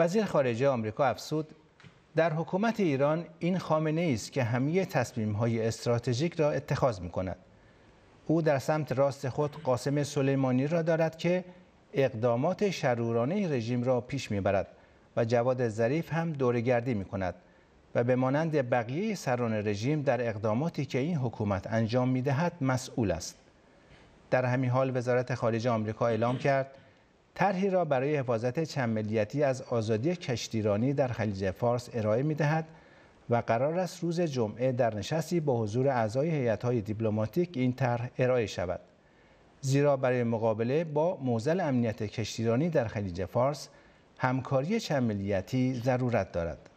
وزیر خارجه آمریکا افسود در حکومت ایران این خامنه است که همه تصمیم های استراتژیک را اتخاذ می کند. او در سمت راست خود قاسم سلیمانی را دارد که اقدامات شرورانه رژیم را پیش میبرد و جواد ظریف هم دورگردی می کند و به مانند بقیه سران رژیم در اقداماتی که این حکومت انجام می دهد مسئول است. در همین حال وزارت خارجه آمریکا اعلام کرد طرحی را برای حفاظت چند ملیتی از آزادی کشتیرانی در خلیج فارس ارائه می دهد و قرار است روز جمعه در نشستی با حضور اعضای هیئت‌های دیپلماتیک این طرح ارائه شود. زیرا برای مقابله با موزل امنیت کشتیرانی در خلیج فارس همکاری چند ملیتی ضرورت دارد.